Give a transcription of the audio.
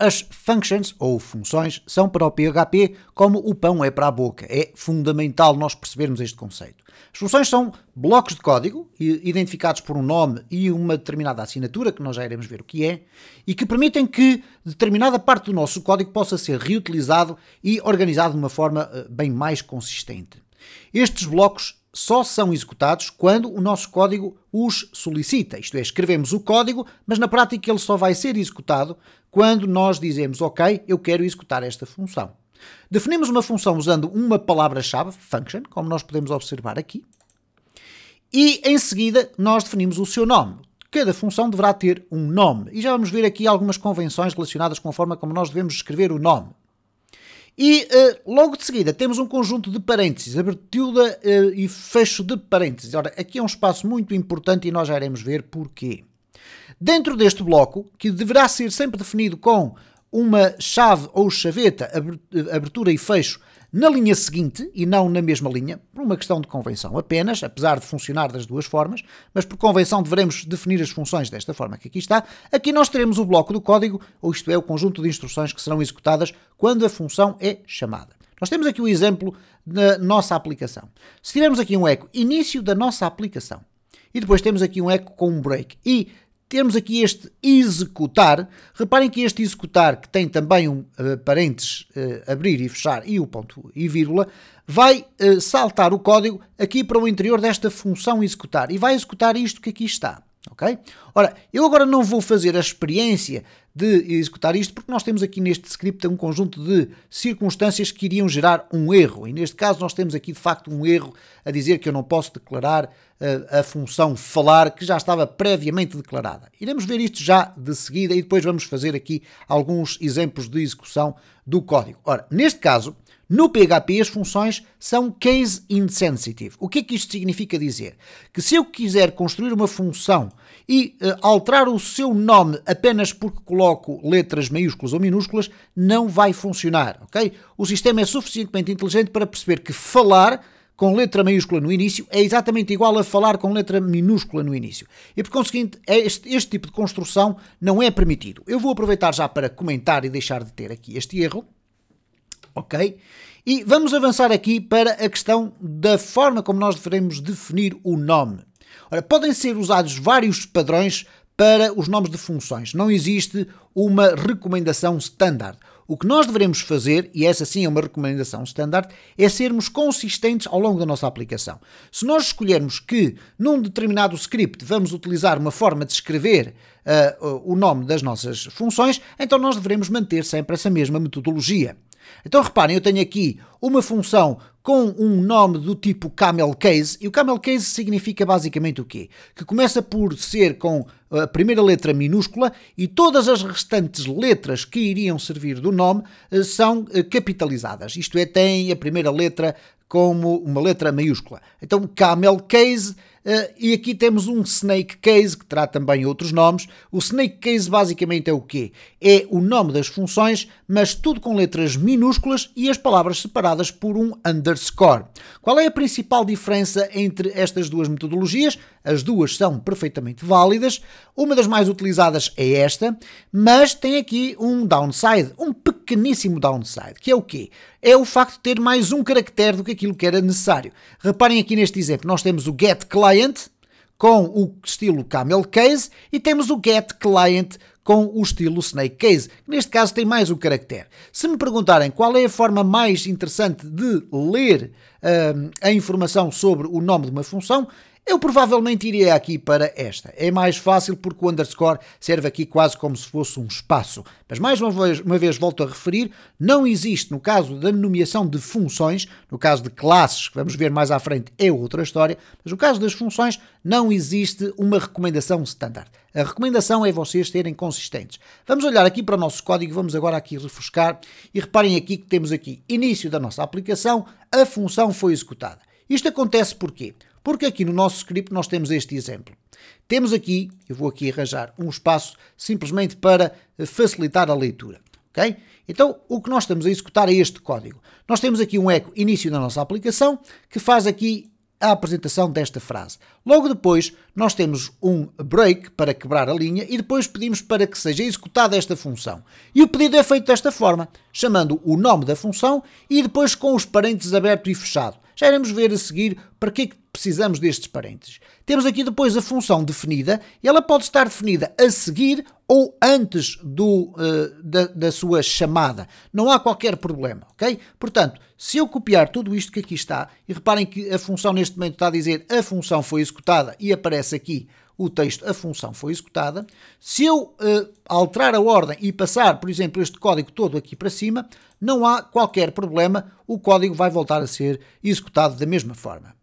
As functions, ou funções, são para o PHP como o pão é para a boca. É fundamental nós percebermos este conceito. As funções são blocos de código, identificados por um nome e uma determinada assinatura, que nós já iremos ver o que é, e que permitem que determinada parte do nosso código possa ser reutilizado e organizado de uma forma eh, bem mais consistente. Estes blocos só são executados quando o nosso código os solicita. Isto é, escrevemos o código, mas na prática ele só vai ser executado quando nós dizemos, ok, eu quero executar esta função. Definimos uma função usando uma palavra-chave, function, como nós podemos observar aqui, e em seguida nós definimos o seu nome. Cada função deverá ter um nome. E já vamos ver aqui algumas convenções relacionadas com a forma como nós devemos escrever o nome. E uh, logo de seguida temos um conjunto de parênteses, abertura uh, eh, e fecho de parênteses. Ora, aqui é um espaço muito importante e nós já iremos ver porquê. Dentro deste bloco, que deverá ser sempre definido com uma chave ou chaveta, abertura e fecho, na linha seguinte e não na mesma linha, por uma questão de convenção apenas, apesar de funcionar das duas formas, mas por convenção deveremos definir as funções desta forma que aqui está. Aqui nós teremos o bloco do código, ou isto é, o conjunto de instruções que serão executadas quando a função é chamada. Nós temos aqui o um exemplo da nossa aplicação. Se tivermos aqui um eco início da nossa aplicação, e depois temos aqui um eco com um break, e termos aqui este executar, reparem que este executar, que tem também um uh, parênteses uh, abrir e fechar e o ponto e vírgula, vai uh, saltar o código aqui para o interior desta função executar e vai executar isto que aqui está. Ok? Ora, eu agora não vou fazer a experiência de executar isto porque nós temos aqui neste script um conjunto de circunstâncias que iriam gerar um erro. E neste caso nós temos aqui de facto um erro a dizer que eu não posso declarar uh, a função falar que já estava previamente declarada. Iremos ver isto já de seguida e depois vamos fazer aqui alguns exemplos de execução do código. Ora, neste caso, no PHP, as funções são case insensitive. O que é que isto significa dizer? Que se eu quiser construir uma função e uh, alterar o seu nome apenas porque coloco letras maiúsculas ou minúsculas, não vai funcionar, ok? O sistema é suficientemente inteligente para perceber que falar com letra maiúscula no início é exatamente igual a falar com letra minúscula no início. E por conseguinte, é este, este tipo de construção não é permitido. Eu vou aproveitar já para comentar e deixar de ter aqui este erro Ok? E vamos avançar aqui para a questão da forma como nós devemos definir o nome. Ora, podem ser usados vários padrões para os nomes de funções. Não existe uma recomendação standard. O que nós devemos fazer, e essa sim é uma recomendação standard, é sermos consistentes ao longo da nossa aplicação. Se nós escolhermos que num determinado script vamos utilizar uma forma de escrever uh, o nome das nossas funções, então nós devemos manter sempre essa mesma metodologia. Então reparem, eu tenho aqui uma função com um nome do tipo camel case, e o camel case significa basicamente o quê? Que começa por ser com a primeira letra minúscula e todas as restantes letras que iriam servir do nome eh, são eh, capitalizadas. Isto é, tem a primeira letra como uma letra maiúscula. Então, camel case eh, e aqui temos um Snake Case que terá também outros nomes. O Snake Case basicamente é o quê? É o nome das funções, mas tudo com letras minúsculas e as palavras separadas por um underscore. Qual é a principal diferença entre estas duas metodologias? As duas são perfeitamente válidas. Uma das mais utilizadas é esta, mas tem aqui um downside, um pequeníssimo downside, que é o quê? É o facto de ter mais um caractere do que aquilo que era necessário. Reparem aqui neste exemplo, nós temos o get class Client com o estilo Camel Case e temos o Get Client com o estilo Snake Case, que neste caso tem mais um caractere. Se me perguntarem qual é a forma mais interessante de ler uh, a informação sobre o nome de uma função, eu provavelmente iria aqui para esta. É mais fácil porque o underscore serve aqui quase como se fosse um espaço. Mas mais uma vez, uma vez volto a referir, não existe no caso da nomeação de funções, no caso de classes, que vamos ver mais à frente é outra história, mas no caso das funções não existe uma recomendação standard. A recomendação é vocês serem consistentes. Vamos olhar aqui para o nosso código, vamos agora aqui refrescar e reparem aqui que temos aqui início da nossa aplicação, a função foi executada. Isto acontece porquê? Porque aqui no nosso script nós temos este exemplo. Temos aqui, eu vou aqui arranjar um espaço simplesmente para facilitar a leitura. Okay? Então, o que nós estamos a executar é este código. Nós temos aqui um eco início da nossa aplicação que faz aqui a apresentação desta frase. Logo depois, nós temos um break para quebrar a linha e depois pedimos para que seja executada esta função. E o pedido é feito desta forma, chamando o nome da função e depois com os parênteses aberto e fechado. Já iremos ver a seguir para que é que precisamos destes parênteses. Temos aqui depois a função definida e ela pode estar definida a seguir ou antes do, uh, da, da sua chamada. Não há qualquer problema, ok? Portanto, se eu copiar tudo isto que aqui está, e reparem que a função neste momento está a dizer a função foi executada e aparece aqui o texto, a função foi executada. Se eu uh, alterar a ordem e passar, por exemplo, este código todo aqui para cima, não há qualquer problema, o código vai voltar a ser executado da mesma forma.